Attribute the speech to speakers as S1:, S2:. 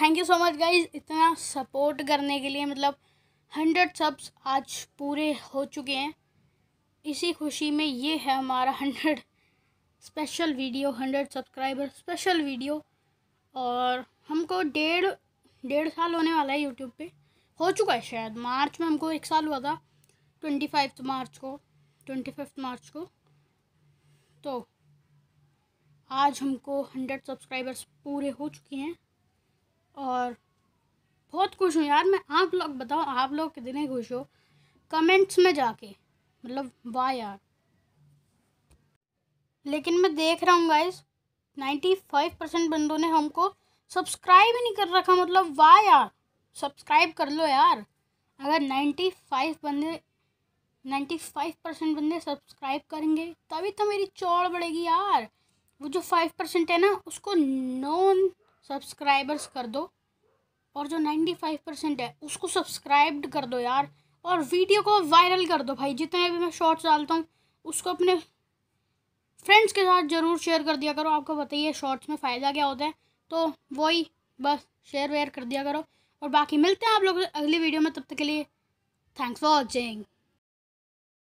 S1: thank you so much guys इतना support करने के लिए मतलब हंड्रेड सब्स आज पूरे हो चुके हैं इसी खुशी में ये है हमारा hundred special video hundred subscriber special video और हमको डेढ़ डेढ़ साल होने वाला है यूट्यूब पे हो चुका है शायद मार्च में हमको एक साल हुआ था ट्वेंटी फाइव मार्च को ट्वेंटी फिफ्थ मार्च को तो आज हमको हंड्रेड सब्सक्राइबर्स पूरे हो चुके हैं खुश हूँ यार मैं आप लोग बताओ आप लोग कितने खुश हो कमेंट्स में जाके मतलब वाह यार लेकिन मैं देख रहा हूँ गाइस नाइन्टी फाइव परसेंट बंदों ने हमको सब्सक्राइब ही नहीं कर रखा मतलब वाह यार सब्सक्राइब कर लो यार अगर नाइन्टी फाइव बंदे नाइन्टी फाइव परसेंट बंदे सब्सक्राइब करेंगे तभी तो मेरी चौड़ बढ़ेगी यार वो जो फाइव परसेंट है ना उसको नॉन सब्सक्राइबर्स कर दो और जो नाइन्टी फाइव परसेंट है उसको सब्सक्राइब कर दो यार और वीडियो को वायरल कर दो भाई जितने भी मैं शॉर्ट्स डालता हूँ उसको अपने फ्रेंड्स के साथ ज़रूर शेयर कर दिया करो आपको बताइए शॉर्ट्स में फ़ायदा क्या होता है तो वही बस शेयर वेयर कर दिया करो और बाकी मिलते हैं आप लोग अगली वीडियो में तब तक के लिए थैंक्स फॉर वॉचिंग